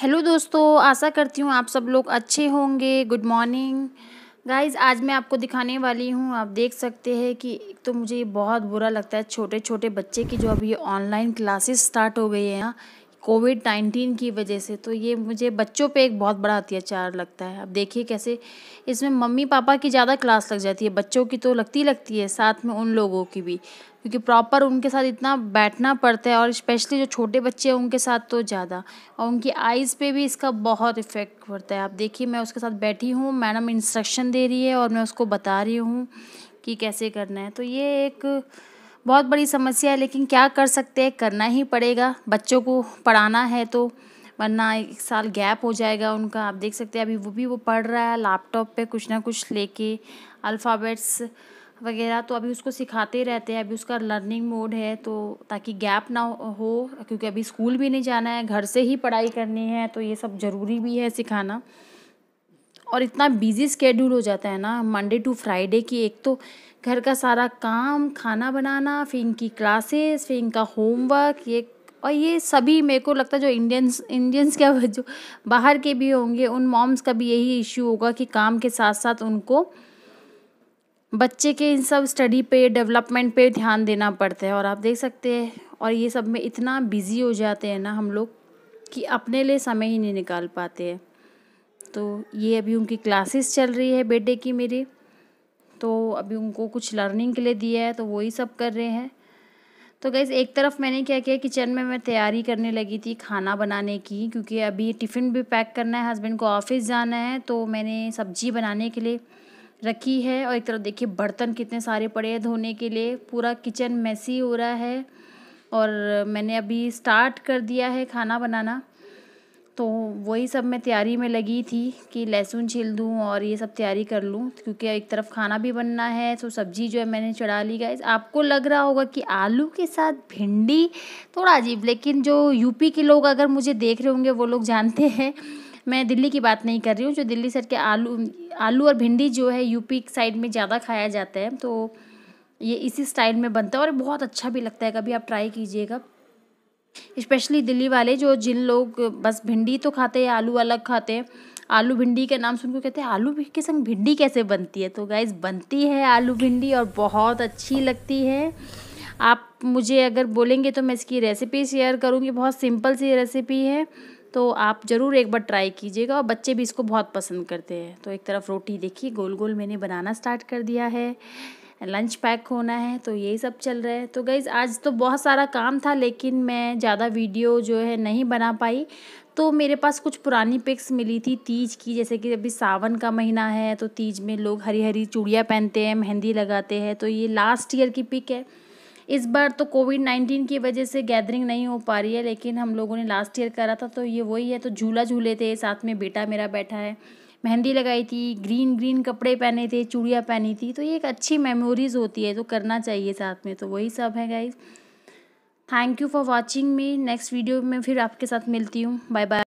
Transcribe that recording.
hello दोस्तों आशा करती हूँ आप सब लोग अच्छे होंगे गुड मॉर्निंग गाइज आज मैं आपको दिखाने वाली हूँ आप देख सकते हैं कि एक तो मुझे ये बहुत बुरा लगता है छोटे छोटे बच्चे की जो अभी ये ऑनलाइन क्लासेस स्टार्ट हो गई है यहाँ कोविड नाइन्टीन की वजह से तो ये मुझे बच्चों पे एक बहुत बड़ा अत्याचार लगता है अब देखिए कैसे इसमें मम्मी पापा की ज़्यादा क्लास लग जाती है बच्चों की तो लगती लगती है साथ में उन लोगों की भी क्योंकि प्रॉपर उनके साथ इतना बैठना पड़ता है और स्पेशली जो छोटे बच्चे हैं उनके साथ तो ज़्यादा और उनकी आइज़ पे भी इसका बहुत इफ़ेक्ट पड़ता है आप देखिए मैं उसके साथ बैठी हूँ मैडम इंस्ट्रक्शन दे रही है और मैं उसको बता रही हूँ कि कैसे करना है तो ये एक बहुत बड़ी समस्या है लेकिन क्या कर सकते हैं करना ही पड़ेगा बच्चों को पढ़ाना है तो वरना एक साल गैप हो जाएगा उनका आप देख सकते हैं अभी वो भी वो पढ़ रहा है लैपटॉप पे कुछ ना कुछ लेके अल्फ़ाबेट्स वगैरह तो अभी उसको सिखाते रहते हैं अभी उसका लर्निंग मोड है तो ताकि गैप ना हो क्योंकि अभी स्कूल भी नहीं जाना है घर से ही पढ़ाई करनी है तो ये सब ज़रूरी भी है सिखाना और इतना बिजी स्केड्यूल हो जाता है ना मंडे टू फ्राइडे की एक तो घर का सारा काम खाना बनाना फिर इनकी क्लासेस फिर इनका होमवर्क ये और ये सभी मेरे को लगता है जो इंडियंस इंडियंस के जो बाहर के भी होंगे उन मॉम्स का भी यही इश्यू होगा कि काम के साथ साथ उनको बच्चे के इन सब स्टडी पे डेवलपमेंट पे ध्यान देना पड़ता है और आप देख सकते हैं और ये सब में इतना बिज़ी हो जाते हैं ना हम लोग कि अपने लिए समय ही नहीं निकाल पाते हैं तो ये अभी उनकी क्लासेस चल रही है बेटे की मेरी तो अभी उनको कुछ लर्निंग के लिए दिया है तो वही सब कर रहे हैं तो गैस एक तरफ मैंने क्या किया किचन में मैं तैयारी करने लगी थी खाना बनाने की क्योंकि अभी टिफ़िन भी पैक करना है हस्बैंड को ऑफिस जाना है तो मैंने सब्जी बनाने के लिए रखी है और एक तरफ देखिए बर्तन कितने सारे पड़े हैं धोने के लिए पूरा किचन मैसी हो रहा है और मैंने अभी स्टार्ट कर दिया है खाना बनाना तो वही सब मैं तैयारी में लगी थी कि लहसुन छील दूँ और ये सब तैयारी कर लूँ क्योंकि एक तरफ खाना भी बनना है तो सब्जी जो है मैंने चढ़ा ली गाइस आपको लग रहा होगा कि आलू के साथ भिंडी थोड़ा अजीब लेकिन जो यूपी के लोग अगर मुझे देख रहे होंगे वो लोग जानते हैं मैं दिल्ली की बात नहीं कर रही हूँ जो दिल्ली सर के आलू आलू और भिंडी जो है यूपी साइड में ज़्यादा खाया जाता है तो ये इसी स्टाइल में बनता है और बहुत अच्छा भी लगता है कभी आप ट्राई कीजिएगा स्पेशली दिल्ली वाले जो जिन लोग बस भिंडी तो खाते हैं आलू अलग खाते हैं आलू भिंडी के नाम सुनकर कहते हैं आलू के संग भिंडी कैसे बनती है तो गाइज बनती है आलू भिंडी और बहुत अच्छी लगती है आप मुझे अगर बोलेंगे तो मैं इसकी रेसिपी शेयर करूँगी बहुत सिंपल सी रेसिपी है तो आप ज़रूर एक बार ट्राई कीजिएगा और बच्चे भी इसको बहुत पसंद करते हैं तो एक तरफ रोटी देखिए गोल गोल मैंने बनाना स्टार्ट कर दिया है लंच पैक होना है तो यही सब चल रहा है तो गईज़ आज तो बहुत सारा काम था लेकिन मैं ज़्यादा वीडियो जो है नहीं बना पाई तो मेरे पास कुछ पुरानी पिक्स मिली थी तीज की जैसे कि अभी सावन का महीना है तो तीज में लोग हरी हरी चूड़ियाँ पहनते हैं मेहंदी लगाते हैं तो ये लास्ट ईयर की पिक है इस बार तो कोविड नाइन्टीन की वजह से गैदरिंग नहीं हो पा रही है लेकिन हम लोगों ने लास्ट ईयर करा था तो ये वही है तो झूला झूले थे साथ में बेटा मेरा बैठा है मेहंदी लगाई थी ग्रीन ग्रीन कपड़े पहने थे चूड़ियाँ पहनी थी तो ये एक अच्छी मेमोरीज़ होती है तो करना चाहिए साथ में तो वही सब है guys thank you for watching me next video में फिर आपके साथ मिलती हूँ बाय बाय